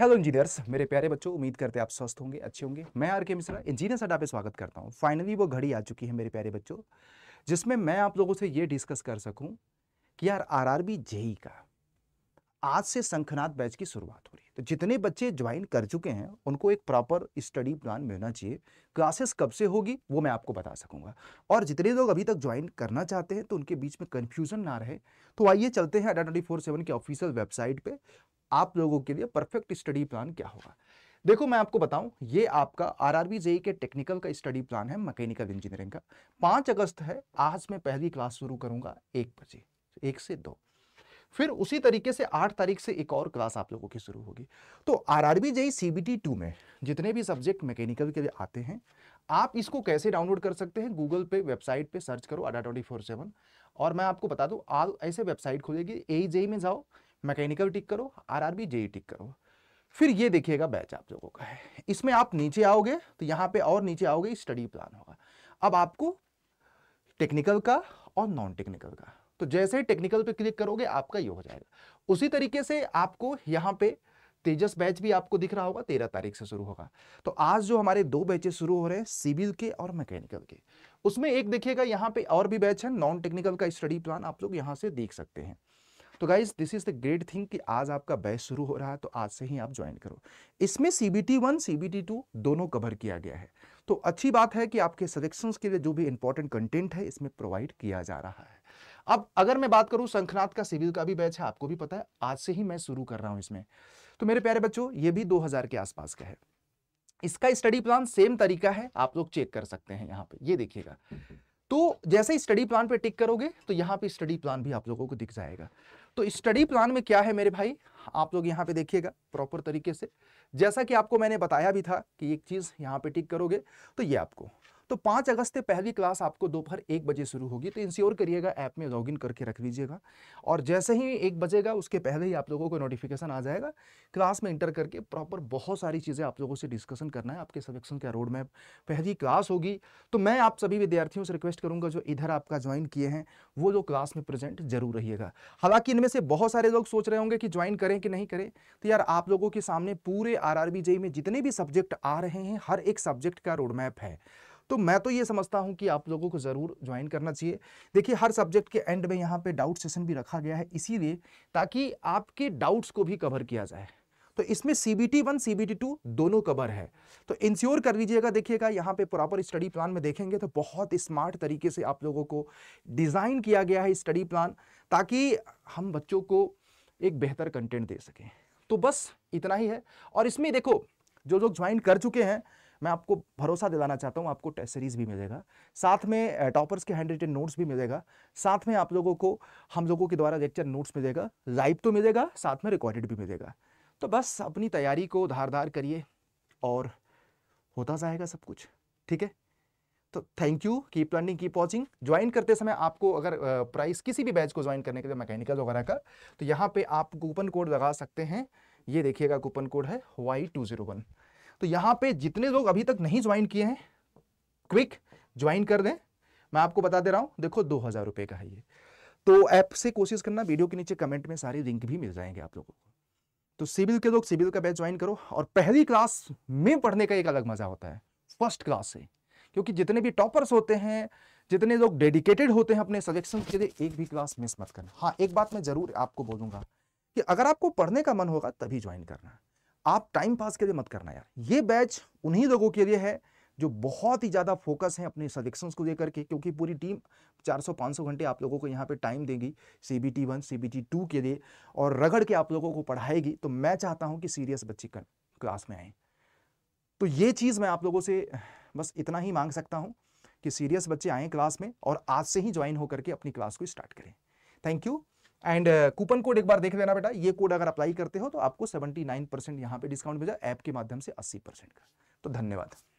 hello engineers मेरे प्यारे बच्चों उम्मीद करते हैं आप स्वस्थ होंगे अच्छे होंगे मैं आर के मिश्रा इंजीनियर सडा पे स्वागत करता हूँ फाइनली वो घड़ी आ चुकी है मेरे प्यारे बच्चों जिसमें मैं आप लोगों से ये डिस्कस कर सकूँ कि यार आर आर जेई का आज से शंखनाथ बैच की शुरुआत हो रही है तो जितने बच्चे ज्वाइन कर चुके हैं उनको एक प्रॉपर स्टडी प्लान मिलना चाहिए क्लासेस कब से होगी वो मैं आपको बता सकूंगा और जितने लोग अभी तक ज्वाइन करना चाहते हैं तो उनके बीच में कन्फ्यूजन ना रहे तो आइए चलते हैं अडा ट्वेंटी फोर सेवन की ऑफिशियल वेबसाइट पे आप लोगों के लिए परफेक्ट स्टडी प्लान क्या होगा देखो मैं आपको बताऊं ये आपका आर आर जेई के टेक्निकल का स्टडी प्लान है मैकेनिकल इंजीनियरिंग का पांच अगस्त है आज मैं पहली क्लास शुरू करूंगा एक बजे एक से दो फिर उसी तरीके से आठ तारीख से एक और क्लास आप लोगों की शुरू होगी तो R R B JE C two में जितने भी सब्जेक्ट मैकेनिकल के लिए आते हैं आप इसको कैसे डाउनलोड कर सकते हैं गूगल पे वेबसाइट पे सर्च करो अडा ट्वेंटी और मैं आपको बता दूँ आल ऐसे वेबसाइट खोलेगी ए जेई में जाओ मैकेनिकल टिक करो आरआरबी जेई टिक करो फिर ये देखिएगा बैच आप लोगों का है इसमें आप नीचे आओगे तो यहाँ पे और नीचे आओगे स्टडी प्लान होगा अब आपको टेक्निकल का और नॉन टेक्निकल का तो जैसे ही टेक्निकल पे क्लिक करोगे आपका ये हो जाएगा उसी तरीके से आपको यहाँ पे तेजस बैच भी आपको दिख रहा होगा तेरह तारीख से शुरू होगा तो आज जो हमारे दो बैचेस शुरू हो रहे हैं सिविल के और मैकेनिकल के उसमें एक देखिएगा यहाँ पे और भी बैच है नॉन टेक्निकल का स्टडी प्लान आप लोग यहाँ से देख सकते हैं तो guys this is the great thing कि आज आपका बैच शुरू हो रहा है तो आज से ही आप ज्वाइन करो इसमें C B T one C B T two दोनों कवर किया गया है तो अच्छी बात है कि आपके सजेशंस के लिए जो भी इंपॉर्टेंट कंटेंट है इसमें प्रोवाइड किया जा रहा है अब अगर मैं बात करूं शंखनाथ का सिविल का भी बैच है आपको भी पता है आज से ही मैं शुरू कर रहा हूं इसमें तो मेरे प्यारे बच्चों ये भी 2000 के आसपास का है इसका स्टडी प्लान सेम तरीका है आप लोग चेक कर सकते हैं यहां पे ये देखिएगा तो जैसे ही स्टडी प्लान पे टिक करोगे तो यहाँ पे स्टडी प्लान भी आप लोगों को दिख जाएगा तो स्टडी प्लान में क्या है मेरे भाई आप लोग यहाँ पे देखिएगा प्रॉपर तरीके से जैसा कि आपको मैंने बताया भी था कि एक चीज़ यहाँ पे टिक करोगे तो ये आपको तो पाँच अगस्त से पहली क्लास आपको दोपहर एक बजे शुरू होगी तो इंश्योर करिएगा ऐप में लॉगिन करके रख लीजिएगा और जैसे ही एक बजेगा उसके पहले ही आप लोगों को नोटिफिकेशन आ जाएगा क्लास में इंटर करके प्रॉपर बहुत सारी चीज़ें आप लोगों से डिस्कशन करना है आपके सलेक्शन का रोड मैप पहली क्लास होगी तो मैं आप सभी विद्यार्थियों से रिक्वेस्ट करूँगा जो इधर आपका ज्वाइन किए हैं वो जो क्लास में प्रेजेंट जरूर रहिएगा हालांकि इनमें से बहुत सारे लोग सोच रहे होंगे कि ज्वाइन करें कि नहीं करें तो यार आप लोगों के सामने पूरे आर आर में जितने भी सब्जेक्ट आ रहे हैं हर एक सब्जेक्ट का रोड मैप है तो मैं तो ये समझता हूँ कि आप लोगों को ज़रूर ज्वाइन करना चाहिए देखिए हर सब्जेक्ट के एंड में यहाँ पे डाउट सेशन भी रखा गया है इसीलिए ताकि आपके डाउट्स को भी कवर किया जाए तो इसमें C B T one C B T two दोनों कवर है तो इंश्योर कर लीजिएगा देखिएगा यहाँ पे प्रॉपर स्टडी प्लान में देखेंगे तो बहुत स्मार्ट तरीके से आप लोगों को डिज़ाइन किया गया है स्टडी प्लान ताकि हम बच्चों को एक बेहतर कंटेंट दे सकें तो बस इतना ही है और इसमें देखो जो लोग ज्वाइन कर चुके हैं मैं आपको भरोसा दिलाना चाहता हूँ आपको टेस्ट सीरीज़ भी मिलेगा साथ में टॉपर्स के हैंड रिटेड नोट्स भी मिलेगा साथ में आप लोगों को हम लोगों के द्वारा लेक्चर नोट्स मिलेगा लाइव तो मिलेगा साथ में रिकॉर्डेड भी मिलेगा तो बस अपनी तैयारी को धार करिए और होता जाएगा सब कुछ ठीक है तो thank you keep learning keep watching join करते समय आपको अगर प्राइस किसी भी बैच को ज्वाइन करने के लिए मैकेनिकल वगैरह का तो यहाँ पे आप कूपन कोड लगा सकते हैं ये देखिएगा कूपन कोड है वाई टू जीरो वन तो यहाँ पे जितने लोग अभी तक नहीं ज्वाइन किए हैं क्विक ज्वाइन कर दें मैं आपको बता दे रहा हूँ देखो दो हज़ार रुपये का है ये तो ऐप से कोशिश करना वीडियो के नीचे कमेंट में सारे लिंक भी मिल जाएंगे आप लोगों को तो सिविल के लोग सिविल का बैच ज्वाइन करो और पहली क्लास में पढ़ने का एक अलग मज़ा होता है फर्स्ट क्लास से क्योंकि जितने भी टॉपर्स होते हैं जितने लोग डेडिकेटेड होते हैं अपने सलेक्शन के लिए एक भी क्लास मिस मत करना हाँ एक बात मैं ज़रूर आपको बोलूंगा कि अगर आपको पढ़ने का मन होगा तभी ज्वाइन करना आप टाइम पास के लिए मत करना यार ये बैच उन्हीं लोगों के लिए है जो बहुत ही ज़्यादा फोकस हैं अपने सलेक्शंस को लेकर के क्योंकि पूरी टीम 400-500 घंटे आप लोगों को यहाँ पे टाइम देगी C B T one C B T two के लिए और रगड़ के आप लोगों को पढ़ाएगी तो मैं चाहता हूँ कि सीरियस बच्चे कर क्लास में आए तो ये चीज़ मैं आप लोगों से बस इतना ही मांग सकता हूँ कि सीरियस बच्चे आएँ क्लास में और आज से ही ज्वाइन होकर के अपनी क्लास को स्टार्ट करें thank you and coupon code एक बार देख लेना बेटा ये कोड अगर अप्लाई करते हो तो आपको 79 परसेंट यहाँ पे डिस्काउंट मिल जाए ऐप के माध्यम से 80 परसेंट का तो धन्यवाद